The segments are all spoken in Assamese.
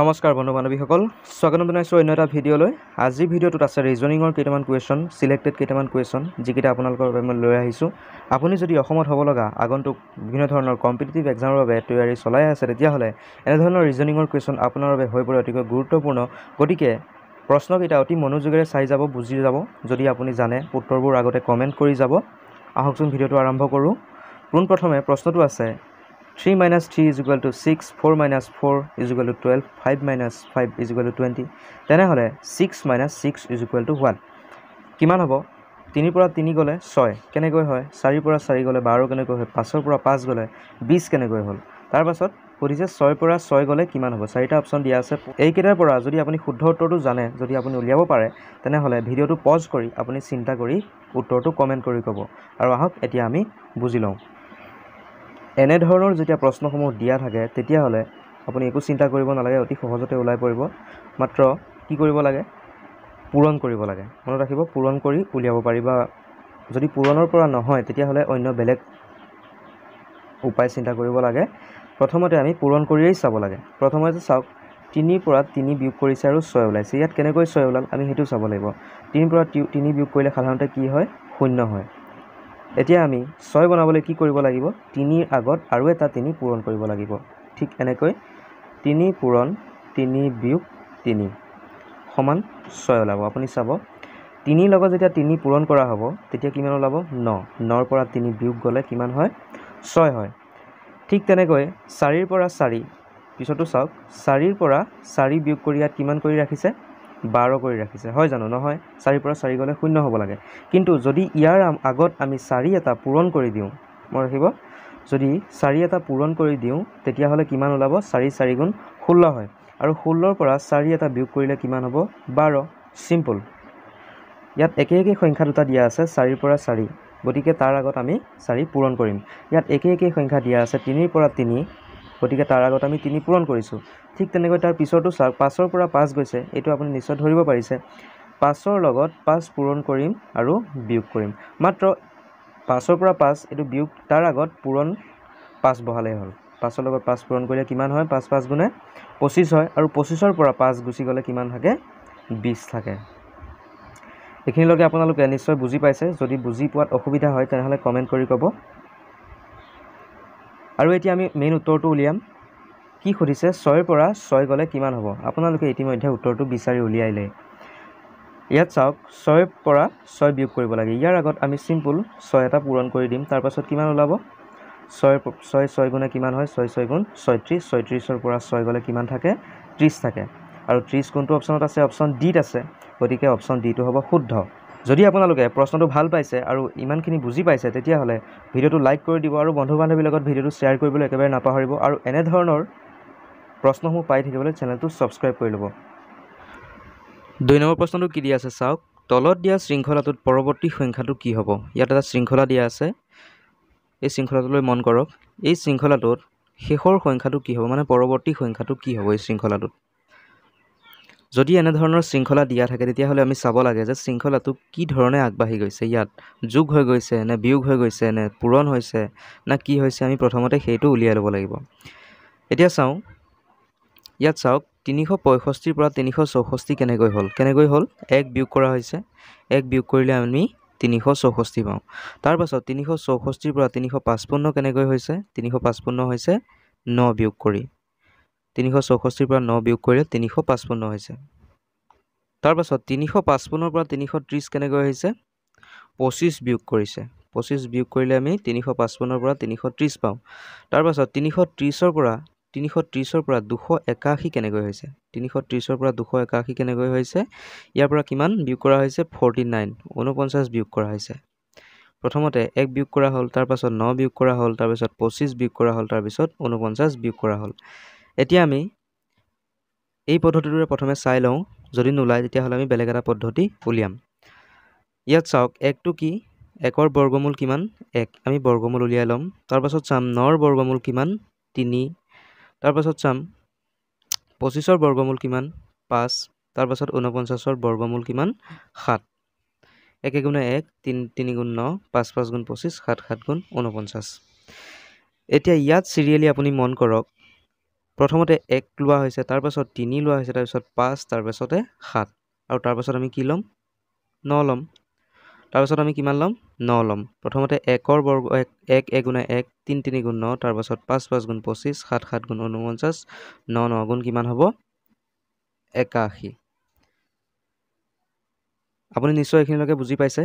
নমস্কাৰ বন্ধু বান্ধৱীসকল স্বাগতম জনাইছোঁ অন্য এটা ভিডিঅ'লৈ আজি ভিডিঅ'টোত আছে ৰিজনিঙৰ কেইটামান কুৱেশ্যন চিলেক্টেড কেইটামান কুৱেশ্যন যিকেইটা আপোনালোকৰ বাবে মই লৈ আহিছোঁ আপুনি যদি অসমত হ'ব লগা আগন্তুক বিভিন্ন ধৰণৰ কম্পিটিটিভ এক্সামৰ বাবে তৈয়াৰী চলাই আছে তেতিয়াহ'লে এনেধৰণৰ ৰিজনিঙৰ কুৱেশ্যন আপোনাৰ বাবে হৈ পৰে অতিকৈ গুৰুত্বপূৰ্ণ গতিকে প্ৰশ্নকেইটা অতি মনোযোগেৰে চাই যাব বুজি যাব যদি আপুনি জানে উত্তৰবোৰ আগতে কমেণ্ট কৰি যাব আহকচোন ভিডিঅ'টো আৰম্ভ কৰোঁ পোনপ্ৰথমে প্ৰশ্নটো আছে three minus three is equal to six four minus four is equal to twelve five minus five is equal to twenty তেনেহ'লে six minus six is equal to one কিমান হ'ব তিনিৰ পৰা তিনি গ'লে ছয় কেনেকৈ হয় চাৰিৰ পৰা চাৰি গ'লে বাৰ কেনেকৈ হয় পাঁচৰ পৰা পাঁচ গ'লে বিছ কেনেকৈ হ'ল তাৰপাছত সুধিছে ছয়ৰ পৰা ছয় গ'লে কিমান হ'ব চাৰিটা অপশ্যন দিয়া আছে এইকেইটাৰ পৰা যদি আপুনি শুদ্ধ উত্তৰটো জানে যদি আপুনি উলিয়াব পাৰে তেনেহ'লে ভিডিঅ'টো পজ কৰি আপুনি চিন্তা কৰি উত্তৰটো কমেণ্ট কৰি ক'ব আৰু আহক এতিয়া আমি বুজি লওঁ এনেধৰণৰ যেতিয়া প্ৰশ্নসমূহ দিয়া থাকে তেতিয়াহ'লে আপুনি একো চিন্তা কৰিব নালাগে অতি সহজতে ওলাই পৰিব মাত্ৰ কি কৰিব লাগে পূৰণ কৰিব লাগে মনত ৰাখিব পূৰণ কৰি উলিয়াব পাৰিবা যদি পূৰণৰ পৰা নহয় তেতিয়াহ'লে অন্য বেলেগ উপায় চিন্তা কৰিব লাগে প্ৰথমতে আমি পূৰণ কৰিয়েই চাব লাগে প্ৰথমতে চাওক তিনিৰ পৰা তিনি বিয়োগ কৰিছে আৰু ছয় ওলাইছে ইয়াত কেনেকৈ ছয় ওলাল আমি সেইটো চাব লাগিব তিনিৰ পৰা তিনি বিয়োগ কৰিলে সাধাৰণতে কি হয় শূন্য হয় এতিয়া আমি ছয় বনাবলৈ কি কৰিব লাগিব তিনিৰ আগত আৰু এটা তিনি পূৰণ কৰিব লাগিব ঠিক এনেকৈ তিনি পূৰণ তিনি বিয়োগ তিনি সমান ছয় ওলাব আপুনি চাব তিনিৰ লগত যেতিয়া তিনি পূৰণ কৰা হ'ব তেতিয়া কিমান ওলাব ন নৰ পৰা তিনি বিয়োগ গ'লে কিমান হয় ছয় হয় ঠিক তেনেকৈ চাৰিৰ পৰা চাৰি পিছতো চাওক চাৰিৰ পৰা চাৰি বিয়োগ কৰি ইয়াত কিমান কৰি ৰাখিছে বাৰ কৰি ৰাখিছে হয় জানো নহয় চাৰিৰ পৰা চাৰি গ'লে শূন্য হ'ব লাগে কিন্তু যদি ইয়াৰ আগত আমি চাৰি এটা পূৰণ কৰি দিওঁ মনত ৰাখিব যদি চাৰি এটা পূৰণ কৰি দিওঁ তেতিয়াহ'লে কিমান ওলাব চাৰি চাৰিগুণ ষোল্ল হয় আৰু ষোল্লৰ পৰা চাৰি এটা বিয়োগ কৰিলে কিমান হ'ব বাৰ ছিম্পল ইয়াত একে একে সংখ্যা দুটা দিয়া আছে চাৰিৰ পৰা চাৰি গতিকে তাৰ আগত আমি চাৰি পূৰণ কৰিম ইয়াত একে একে সংখ্যা দিয়া আছে তিনিৰ পৰা তিনি গতিকে তাৰ আগত আমি তিনি পূৰণ কৰিছোঁ ঠিক তেনেকৈ তাৰ পিছৰটো চাওক পাঁচৰ পৰা পাঁচ গৈছে এইটো আপুনি নিশ্চয় ধৰিব পাৰিছে পাঁচৰ লগত পাঁচ পূৰণ কৰিম আৰু বিয়োগ কৰিম মাত্ৰ পাঁচৰ পৰা পাঁচ এইটো বিয়োগ তাৰ আগত পূৰণ পাঁচ বহালেই হ'ল পাঁচৰ লগত পাঁচ পূৰণ কৰিলে কিমান হয় পাঁচ পাঁচ গুণে পঁচিছ হয় আৰু পঁচিছৰ পৰা পাঁচ গুচি গ'লে কিমান থাকে বিছ থাকে এইখিনিলৈকে আপোনালোকে নিশ্চয় বুজি পাইছে যদি বুজি পোৱাত অসুবিধা হয় তেনেহ'লে কমেণ্ট কৰি ক'ব আৰু এতিয়া আমি মেইন উত্তৰটো উলিয়াম কি সুধিছে ছয়ৰ পৰা ছয় গ'লে কিমান হ'ব আপোনালোকে ইতিমধ্যে উত্তৰটো বিচাৰি উলিয়াই উলিয়াইলে ইয়াত চাওক ছয়ৰ পৰা ছয় বিয়োগ কৰিব লাগে ইয়াৰ আগত আমি চিম্পল ছয় এটা পূৰণ কৰি দিম তাৰপাছত কিমান ওলাব ছয় ছয় ছয় গুণে কিমান হয় ছয় ছয় গুণ ছয়ত্ৰিছ ছয়ত্ৰিছৰ পৰা ছয় গ'লে কিমান থাকে ত্ৰিছ থাকে আৰু ত্ৰিছ কোনটো অপশ্যনত আছে অপশ্যন ডিত আছে গতিকে অপশ্যন ডিটো হ'ব শুদ্ধ যদি আপোনালোকে প্ৰশ্নটো ভাল পাইছে আৰু ইমানখিনি বুজি পাইছে তেতিয়াহ'লে ভিডিঅ'টো লাইক কৰি দিব আৰু বন্ধু বান্ধৱীৰ লগত ভিডিঅ'টো শ্বেয়াৰ কৰিবলৈ একেবাৰে নাপাহৰিব আৰু এনেধৰণৰ প্ৰশ্নসমূহ পাই থাকিবলৈ চেনেলটো ছাবস্ক্ৰাইব কৰি ল'ব দুই নম্বৰ প্ৰশ্নটো কি দিয়া আছে চাওক তলত দিয়া শৃংখলাটোত পৰৱৰ্তী সংখ্যাটো কি হ'ব ইয়াত এটা শৃংখলা দিয়া আছে এই শৃংখলাটোলৈ মন কৰক এই শৃংখলাটোত শেষৰ সংখ্যাটো কি হ'ব মানে পৰৱৰ্তী সংখ্যাটো কি হ'ব এই শৃংখলাটোত যদি এনেধৰণৰ শৃংখলা দিয়া থাকে তেতিয়াহ'লে আমি চাব লাগে যে শৃংখলাটো কি ধৰণে আগবাঢ়ি গৈছে ইয়াত যোগ হৈ গৈছে নে বিয়োগ হৈ গৈছে নে পূৰণ হৈছে নে কি হৈছে আমি প্ৰথমতে সেইটো উলিয়াই ল'ব লাগিব এতিয়া চাওঁ ইয়াত চাওক তিনিশ পঁয়ষষ্ঠিৰ পৰা তিনিশ চৌষষ্ঠি কেনেকৈ হ'ল কেনেকৈ হ'ল এক বিয়োগ কৰা হৈছে এক বিয়োগ কৰিলে আমি তিনিশ চৌষষ্ঠি পাওঁ তাৰপাছত তিনিশ চৌষষ্ঠিৰ পৰা তিনিশ পঁচপন্ন কেনেকৈ হৈছে তিনিশ পঁচপন্ন হৈছে ন বিয়োগ কৰি তিনিশ চৌষষ্ঠিৰ পৰা ন বিয়োগ কৰিলে তিনিশ পাঁচপন্ন হৈছে তাৰপাছত তিনিশ পাঁচপন্নৰ পৰা তিনিশ ত্ৰিছ কেনেকৈ আহিছে পঁচিছ বিয়োগ কৰিছে পঁচিছ বিয়োগ কৰিলে আমি তিনিশ পাঁচপন্নৰ পৰা তিনিশ ত্ৰিছ পাওঁ তাৰপাছত তিনিশ ত্ৰিছৰ পৰা তিনিশ ত্ৰিছৰ পৰা দুশ একাশী কেনেকৈ হৈছে তিনিশ ত্ৰিছৰ পৰা দুশ একাশী কেনেকৈ হৈছে ইয়াৰ পৰা কিমান বিয়োগ কৰা হৈছে ফৰ্টি নাইন ঊনপঞ্চাছ বিয়োগ কৰা হৈছে প্ৰথমতে এক বিয়োগ কৰা হ'ল তাৰপাছত ন বিয়োগ কৰা হ'ল তাৰপিছত পঁচিছ বিয়োগ কৰা হ'ল তাৰপিছত ঊনপঞ্চাছ বিয়োগ কৰা হ'ল এতিয়া আমি এই পদ্ধতিটোৰে প্ৰথমে চাই লওঁ যদি নোলায় তেতিয়াহ'লে আমি বেলেগ এটা পদ্ধতি উলিয়াম ইয়াত চাওক একটো কি একৰ বৰ্গমূল কিমান এক আমি বৰ্গমূল উলিয়াই ল'ম তাৰপাছত চাম নৰ বৰ্গমূল কিমান তিনি তাৰপাছত চাম পঁচিছৰ বৰ্গমূল কিমান পাঁচ তাৰপাছত ঊনপঞ্চাছৰ বৰ্গমূল কিমান সাত একে গুণে এক তিনি তিনি গুণ ন পাঁচ পাঁচ গুণ পঁচিছ সাত সাত গুণ ঊনপঞ্চাছ এতিয়া ইয়াত চিৰিয়েলি আপুনি মন কৰক প্ৰথমতে এক লোৱা হৈছে তাৰপাছত তিনি লোৱা হৈছে তাৰপিছত পাঁচ তাৰপাছতে সাত আৰু তাৰপাছত আমি কি ল'ম ন ল'ম তাৰপাছত আমি কিমান ল'ম ন ল'ম প্ৰথমতে একৰ বৰ্গ এক এক গুণে এক তিনি তিনি গুণ ন তাৰপাছত পাঁচ পাঁচ গুণ পঁচিছ সাত সাত গুণ ঊনপঞ্চাছ ন ন গুণ কিমান হ'ব একাশী আপুনি নিশ্চয় এইখিনিলৈকে বুজি পাইছে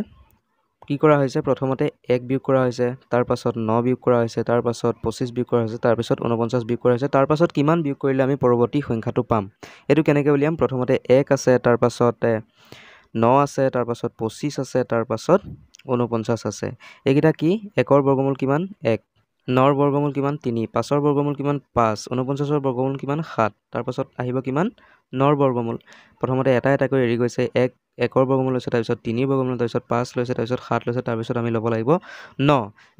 কি কৰা হৈছে প্ৰথমতে এক বিয়োগ কৰা হৈছে তাৰপাছত ন বিয়োগ কৰা হৈছে তাৰপাছত পঁচিছ বিয়োগ কৰা হৈছে তাৰপিছত ঊনপঞ্চাছ বিয়োগ কৰা হৈছে তাৰপাছত কিমান বিয়োগ কৰিলে আমি পৰৱৰ্তী সংখ্যাটো পাম এইটো কেনেকৈ উলিয়াম প্ৰথমতে এক আছে তাৰপাছতে ন আছে তাৰপাছত পঁচিছ আছে তাৰপাছত ঊনপঞ্চাছ আছে এইকেইটা কি একৰ বৰ্গমূল কিমান এক নৰ বৰ্গমূল কিমান তিনি পাঁচৰ বৰ্গমূল কিমান পাঁচ ঊনপঞ্চাছৰ বৰ্গমূল কিমান সাত তাৰপাছত আহিব কিমান নৰ বৰ্গমূল প্ৰথমতে এটা এটাকৈ এৰি গৈছে এক একৰ বৰ্গমূল লৈছে তাৰপিছত তিনিৰ বৰ্গমূল তাৰপিছত পাঁচ লৈছে তাৰপিছত সাত লৈছে তাৰপিছত আমি ল'ব লাগিব ন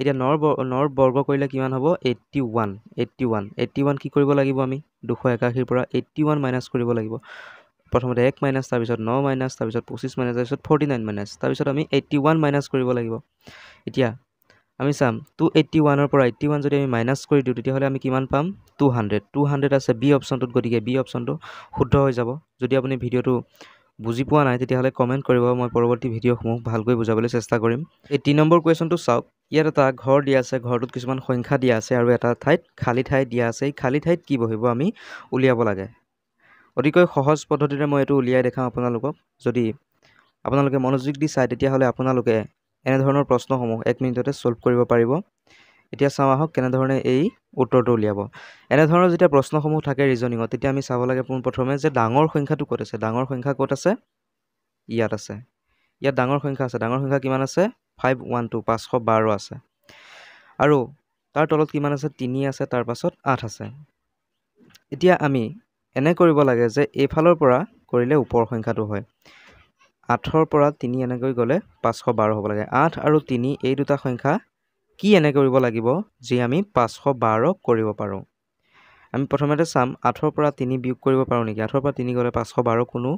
এতিয়া নৰ নৰ বৰ্গ কৰিলে কিমান হ'ব eighty one eighty one eighty one কি কৰিব লাগিব আমি দুশ একাশীৰ পৰা এইট্টি ওৱান মাইনাছ কৰিব লাগিব প্ৰথমতে এক মাইনাছ তাৰপিছত ন মাইনাছ তাৰপিছত পঁচিছ মাইনাছ তাৰপিছত ফৰ্টি নাইন মাইনাছ তাৰপিছত আমি এইট্টি ওৱান মাইনাছ কৰিব লাগিব এতিয়া আমি চাম টু এইট্টি ওৱানৰ পৰা এইট্টি ওৱান যদি আমি মাইনাছ কৰি দিওঁ তেতিয়াহ'লে আমি কিমান পাম টু হাণ্ড্ৰেড টু হাণ্ড্ৰেড আছে বি অপশ্যনটোত গতিকে বি অপশ্যনটো শুদ্ধ হৈ যাব যদি আপুনি ভিডিঅ'টো বুজি পোৱা নাই তেতিয়াহ'লে কমেণ্ট কৰিব মই পৰৱৰ্তী ভিডিঅ'সমূহ ভালকৈ বুজাবলৈ চেষ্টা কৰিম এই তিনি নম্বৰ কুৱেশ্যনটো চাওক ইয়াত এটা ঘৰ দিয়া আছে ঘৰটোত কিছুমান সংখ্যা দিয়া আছে আৰু এটা ঠাইত খালী ঠাই দিয়া আছে এই খালী ঠাইত কি বহিব আমি উলিয়াব লাগে অতিকৈ সহজ পদ্ধতিৰে মই এইটো উলিয়াই দেখাওঁ আপোনালোকক যদি আপোনালোকে মনোযোগ দি চায় তেতিয়াহ'লে আপোনালোকে এনেধৰণৰ প্ৰশ্নসমূহ এক মিনিটতে ছ'ল্ভ কৰিব পাৰিব এতিয়া চাওঁ আহক কেনেধৰণে এই উত্তৰটো উলিয়াব এনেধৰণৰ যেতিয়া প্ৰশ্নসমূহ থাকে ৰিজনিঙত তেতিয়া আমি চাব লাগে পোনপ্ৰথমে যে ডাঙৰ সংখ্যাটো ক'ত আছে ডাঙৰ সংখ্যা ক'ত আছে ইয়াত আছে ইয়াত ডাঙৰ সংখ্যা আছে ডাঙৰ সংখ্যা কিমান আছে ফাইভ ওৱান টু পাঁচশ বাৰ আছে আৰু তাৰ তলত কিমান আছে তিনি আছে তাৰ পাছত আঠ আছে এতিয়া আমি এনে কৰিব লাগে যে এইফালৰ পৰা কৰিলে ওপৰ সংখ্যাটো হয় আঠৰ পৰা তিনি এনেকৈ গ'লে পাঁচশ বাৰ হ'ব লাগে আঠ আৰু তিনি এই দুটা সংখ্যা কি এনে কৰিব লাগিব যি আমি পাঁচশ বাৰ কৰিব পাৰোঁ আমি প্ৰথমতে চাম আঠৰ পৰা তিনি বিয়োগ কৰিব পাৰোঁ নেকি আঠৰ পৰা তিনি গ'লে পাঁচশ বাৰ কোনো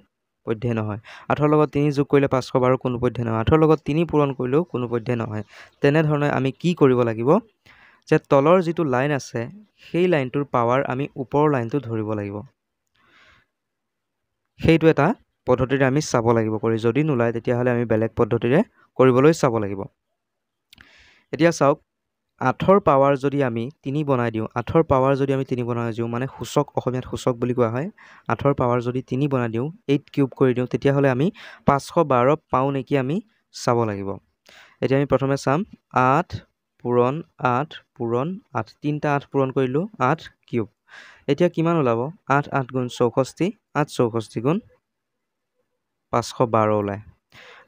পধ্যে নহয় আঠৰ লগত তিনি যোগ কৰিলে পাঁচশ বাৰ কোনো পধ্যে নহয় আঠৰ লগত তিনি পূৰণ কৰিলেও কোনো পধ্যে নহয় তেনেধৰণে আমি কি কৰিব লাগিব যে তলৰ যিটো লাইন আছে সেই লাইনটোৰ পাৱাৰ আমি ওপৰৰ লাইনটো ধৰিব লাগিব সেইটো এটা পদ্ধতিৰে আমি চাব লাগিব কৰি যদি নোলায় তেতিয়াহ'লে আমি বেলেগ পদ্ধতিৰে কৰিবলৈ চাব লাগিব এতিয়া চাওক আঠৰ পাৱাৰ যদি আমি তিনি বনাই দিওঁ আঠৰ পাৱাৰ যদি আমি তিনি বনাই দিওঁ মানে সূচক অসমীয়াত সূচক বুলি কোৱা হয় আঠৰ পাৱাৰ যদি তিনি বনাই দিওঁ এইট কিউব কৰি দিওঁ তেতিয়াহ'লে আমি পাঁচশ বাৰ পাওঁ নেকি আমি চাব লাগিব এতিয়া আমি প্ৰথমে চাম আঠ পূৰণ আঠ পূৰণ আঠ তিনিটা আঠ পূৰণ কৰিলোঁ আঠ কিউব এতিয়া কিমান ওলাব আঠ আঠ গুণ চৌষষ্ঠি আঠ চৌষষ্ঠি গুণ পাঁচশ বাৰ ওলায়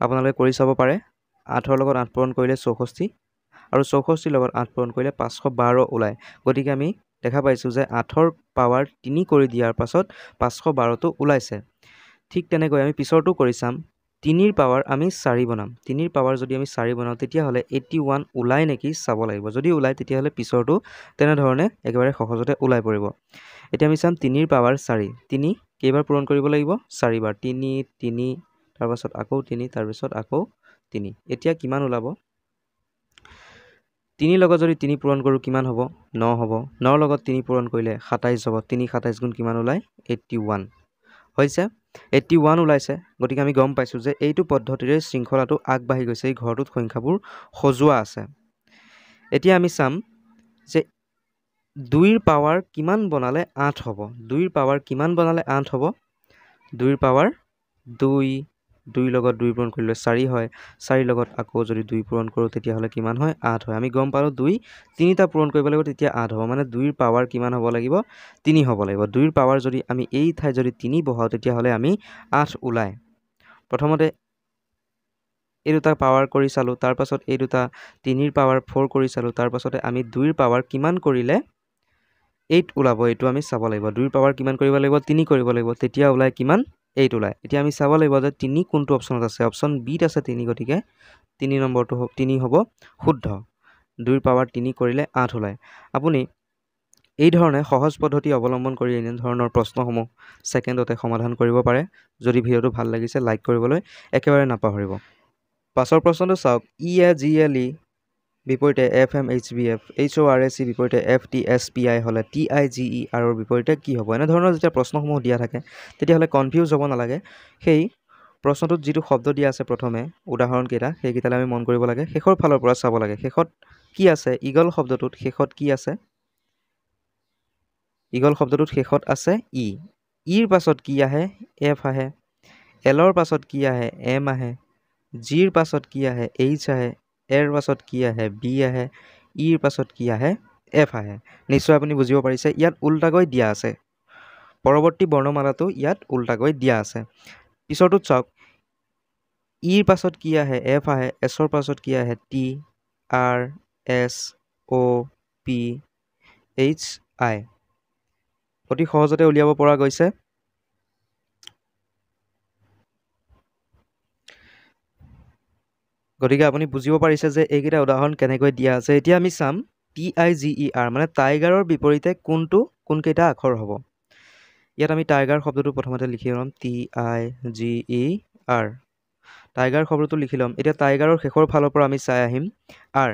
আপোনালোকে কৰি চাব পাৰে আঠৰ লগত আঠ পূৰণ কৰিলে চৌষষ্ঠি আৰু চৌষষ্ঠিৰ লগত আঠ পূৰণ কৰিলে পাঁচশ বাৰ ওলায় গতিকে আমি দেখা পাইছোঁ যে আঠৰ পাৱাৰ তিনি কৰি দিয়াৰ পাছত পাঁচশ বাৰটো ওলাইছে ঠিক তেনেকৈ আমি পিছৰটো কৰি চাম তিনিৰ পাৱাৰ আমি চাৰি বনাম তিনিৰ পাৱাৰ যদি আমি চাৰি বনাওঁ তেতিয়াহ'লে এইটি ওৱান ওলাই নেকি চাব লাগিব যদি ওলায় তেতিয়াহ'লে পিছৰটো তেনেধৰণে একেবাৰে সহজতে ওলাই পৰিব এতিয়া আমি চাম তিনিৰ পাৱাৰ চাৰি তিনি কেইবাৰ পূৰণ কৰিব লাগিব চাৰিবাৰ তিনি তিনি তাৰপাছত আকৌ তিনি তাৰপিছত আকৌ তিনি এতিয়া কিমান ওলাব তিনি লগত যদি তিনি পূৰণ কৰোঁ কিমান হ'ব ন হ'ব নৰ লগত তিনি পূৰণ কৰিলে সাতাইছ হ'ব তিনি সাতাইছ গুণ কিমান ওলায় এইট্টি ওৱান হৈছে এইট্টি ওৱান ওলাইছে গতিকে আমি গম পাইছোঁ যে এইটো পদ্ধতিৰে শৃংখলাটো আগবাঢ়ি গৈছে এই ঘৰটোত সংখ্যাবোৰ সজোৱা আছে এতিয়া আমি চাম যে দুইৰ পাৱাৰ কিমান বনালে আঠ হ'ব দুইৰ পাৱাৰ কিমান বনালে আঠ হ'ব দুইৰ পাৱাৰ দুই দুই লগত দুই পূৰণ কৰিলে চাৰি হয় চাৰি লগত আকৌ যদি দুই পূৰণ কৰোঁ তেতিয়াহ'লে কিমান হয় আঠ হয় আমি গম পালোঁ দুই তিনিটা পূৰণ কৰিব লাগিব তেতিয়া আঠ হ'ব মানে দুইৰ পাৱাৰ কিমান হ'ব লাগিব তিনি হ'ব লাগিব দুইৰ পাৱাৰ যদি আমি এই ঠাই যদি তিনি বহাওঁ তেতিয়াহ'লে আমি আঠ ওলায় প্ৰথমতে এই দুটা পাৱাৰ কৰি চালোঁ তাৰপাছত এই দুটা তিনিৰ পাৱাৰ ফ'ৰ কৰি চালোঁ তাৰপাছতে আমি দুইৰ পাৱাৰ কিমান কৰিলে এইট ওলাব এইটো আমি চাব লাগিব দুইৰ পাৱাৰ কিমান কৰিব লাগিব তিনি কৰিব লাগিব তেতিয়া ওলাই কিমান এইট ওলায় এতিয়া আমি চাব লাগিব যে তিনি কোনটো অপশ্যনত আছে অপশ্যন বিত আছে তিনি গতিকে তিনি নম্বৰটো তিনি হ'ব শুদ্ধ দুইৰ পাৱাৰ তিনি কৰিলে আঠ ওলায় আপুনি এই ধৰণে সহজ পদ্ধতি অৱলম্বন কৰি এনেধৰণৰ প্ৰশ্নসমূহ ছেকেণ্ডতে সমাধান কৰিব পাৰে যদি ভিডিঅ'টো ভাল লাগিছে লাইক কৰিবলৈ একেবাৰে নাপাহৰিব পাছৰ প্ৰশ্নটো চাওক ই এ জি এল ই বিপৰীতে F M H B F H O' R A C বিপৰীতে F T S P I হ'লে টি আই জি ই আৰু বিপৰীতে কি হ'ব এনেধৰণৰ যেতিয়া প্ৰশ্নসমূহ দিয়া থাকে তেতিয়াহ'লে কনফিউজ হ'ব নালাগে সেই প্ৰশ্নটোত যিটো শব্দ দিয়া আছে প্ৰথমে উদাহৰণকেইটা সেইকেইটালৈ আমি মন কৰিব লাগে শেষৰ ফালৰ পৰা চাব লাগে শেষত কি আছে ইগল শব্দটোত শেষত কি আছে ইগল শব্দটোত শেষত আছে ই ইৰ পাছত কি আহে এফ আহে এলৰ পাছত কি আহে এম আহে জিৰ পাছত কি আহে এইচ আহে এৰ পাছত কি আহে বি আহে ইৰ পাছত কি আহে এফ আহে নিশ্চয় আপুনি বুজিব পাৰিছে ইয়াত ওল্টাকৈ দিয়া আছে পৰৱৰ্তী বৰ্ণমালাটো ইয়াত ওল্টাকৈ দিয়া আছে পিছৰটোত চাওক ইৰ পাছত কি আহে এফ আহে এছৰ পাছত কি আহে T R S O' P H I অতি সহজতে উলিয়াব পৰা গৈছে গতিকে আপুনি বুজিব পাৰিছে যে এইকেইটা উদাহৰণ কেনেকৈ দিয়া আছে এতিয়া আমি চাম T I G E R মানে টাইগাৰৰ বিপৰীতে কোনটো কোনকেইটা আখৰ হ'ব ইয়াত আমি টাইগাৰ শব্দটো প্ৰথমতে লিখি ল'ম T I G E R tiger শব্দটো লিখি ল'ম এতিয়া টাইগাৰৰ শেষৰ ফালৰ পৰা আমি চাই আহিম আৰ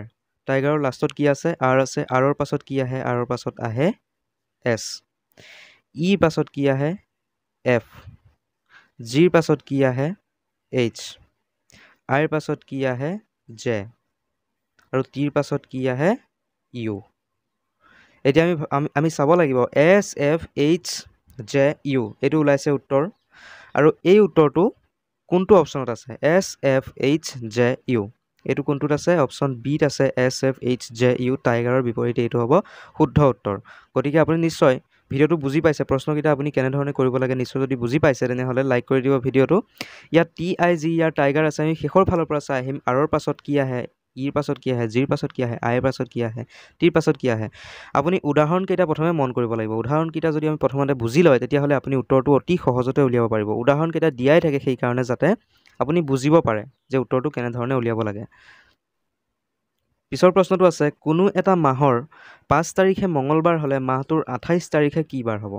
টাইগাৰৰ লাষ্টত কি আছে আৰ আছে আৰৰ পাছত কি আহে আৰৰ পাছত আহে এছ ইৰ পাছত কি আহে এফ জিৰ পাছত কি আহে এইচ আইৰ পাছত কি আহে জে আৰু টিৰ পাছত কি আহে ইউ এতিয়া আমি আমি চাব লাগিব S F H J U এইটো ওলাইছে উত্তৰ আৰু এই উত্তৰটো কোনটো অপশ্যনত আছে S F H J U এইটো কোনটোত আছে অপশ্যন বিত আছে S F H J U টাইগাৰৰ বিপৰীতে এইটো হ'ব শুদ্ধ উত্তৰ গতিকে আপুনি নিশ্চয় ভিডিঅ'টো বুজি পাইছে প্ৰশ্নকেইটা আপুনি কেনেধৰণে কৰিব লাগে নিশ্চয় যদি বুজি পাইছে তেনেহ'লে লাইক কৰি দিব ভিডিঅ'টো ইয়াত টি আই জি ইয়াৰ টাইগাৰ আছে আমি শেষৰ ফালৰ পৰা চাই আহিম আৰৰ পাছত কি আহে ইৰ পাছত কি আহে জিৰ পাছত কি আহে আইৰ পাছত কি আহে টিৰ পাছত কি আহে আপুনি উদাহৰণকেইটা প্ৰথমে মন কৰিব লাগিব উদাহৰণকেইটা যদি আমি প্ৰথমতে বুজি লয় তেতিয়াহ'লে আপুনি উত্তৰটো অতি সহজতে উলিয়াব পাৰিব উদাহৰণকেইটা দিয়াই থাকে সেইকাৰণে যাতে আপুনি বুজিব পাৰে যে উত্তৰটো কেনেধৰণে উলিয়াব লাগে পিছৰ প্ৰশ্নটো আছে কোনো এটা মাহৰ পাঁচ তাৰিখে মঙলবাৰ হ'লে মাহটোৰ আঠাইছ তাৰিখে কি বাৰ হ'ব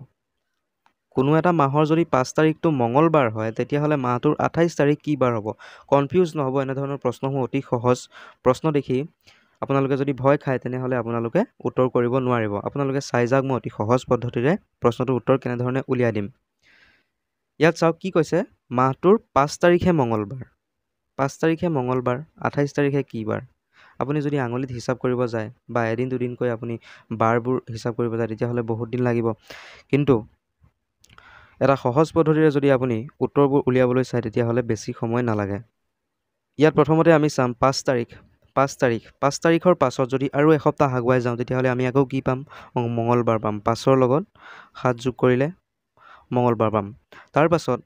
কোনো এটা মাহৰ যদি পাঁচ তাৰিখটো মঙলবাৰ হয় তেতিয়াহ'লে মাহটোৰ আঠাইছ তাৰিখ কি বাৰ হ'ব কনফিউজ নহ'ব এনেধৰণৰ প্ৰশ্নসমূহ অতি সহজ প্ৰশ্ন দেখি আপোনালোকে যদি ভয় খায় তেনেহ'লে আপোনালোকে উত্তৰ কৰিব নোৱাৰিব আপোনালোকে চাই যাওক মই অতি সহজ পদ্ধতিৰে প্ৰশ্নটোৰ উত্তৰ কেনেধৰণে উলিয়াই দিম ইয়াত চাওক কি কৈছে মাহটোৰ পাঁচ তাৰিখে মঙলবাৰ পাঁচ তাৰিখে মঙলবাৰ আঠাইছ তাৰিখে কি বাৰ আপুনি যদি আঙুলিত হিচাপ কৰিব যায় বা এদিন দুদিনকৈ আপুনি বাৰবোৰ হিচাপ কৰিব যায় তেতিয়াহ'লে বহুত দিন লাগিব কিন্তু এটা সহজ পদ্ধতিৰে যদি আপুনি উত্তৰবোৰ উলিয়াবলৈ চায় তেতিয়াহ'লে বেছি সময় নালাগে ইয়াত প্ৰথমতে আমি চাম পাঁচ তাৰিখ পাঁচ তাৰিখ পাঁচ তাৰিখৰ পাছত যদি আৰু এসপ্তাহ আগুৱাই যাওঁ তেতিয়াহ'লে আমি আকৌ কি পাম মঙলবাৰ পাম পাঁচৰ লগত সাত যোগ কৰিলে মঙলবাৰ পাম তাৰপাছত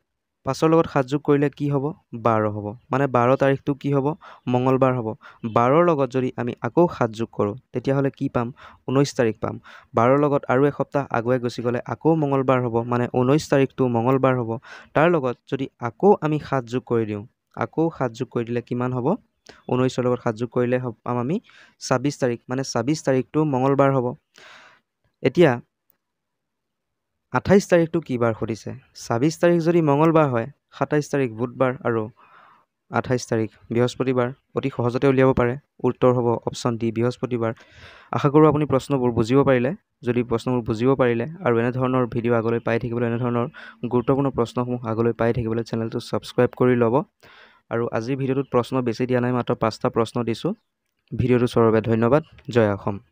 পাঁচৰ লগত সাতযোগ কৰিলে কি হ'ব বাৰ হ'ব মানে বাৰ তাৰিখটো কি হ'ব মঙলবাৰ হ'ব বাৰৰ লগত যদি আমি আকৌ সাতযোগ কৰোঁ তেতিয়াহ'লে কি পাম ঊনৈছ তাৰিখ পাম বাৰৰ লগত আৰু এসপ্তাহ আগুৱাই গুচি গ'লে আকৌ মঙলবাৰ হ'ব মানে ঊনৈছ তাৰিখটো মঙলবাৰ হ'ব তাৰ লগত যদি আকৌ আমি সাতযোগ কৰি দিওঁ আকৌ সাতযোগ কৰি দিলে কিমান হ'ব ঊনৈছৰ লগত সাতযোগ কৰিলে পাম আমি ছাব্বিছ তাৰিখ মানে ছাব্বিছ তাৰিখটো মঙলবাৰ হ'ব এতিয়া আঠাইছ তাৰিখটো কি বাৰ সুধিছে ছাব্বিছ তাৰিখ যদি মঙলবাৰ হয় সাতাইছ তাৰিখ বুধবাৰ আৰু আঠাইছ তাৰিখ বৃহস্পতিবাৰ অতি সহজতে উলিয়াব পাৰে উত্তৰ হ'ব অপশ্যন ডি বৃহস্পতিবাৰ আশা কৰোঁ আপুনি প্ৰশ্নবোৰ বুজিব পাৰিলে যদি প্ৰশ্নবোৰ বুজিব পাৰিলে আৰু এনেধৰণৰ ভিডিঅ' আগলৈ পাই থাকিবলৈ এনেধৰণৰ গুৰুত্বপূৰ্ণ প্ৰশ্নসমূহ আগলৈ পাই থাকিবলৈ চেনেলটো ছাবস্ক্ৰাইব কৰি ল'ব আৰু আজিৰ ভিডিঅ'টোত প্ৰশ্ন বেছি দিয়া নাই মাত্ৰ পাঁচটা প্ৰশ্ন দিছোঁ ভিডিঅ'টোৰ স্বৰূপে ধন্যবাদ জয় অসম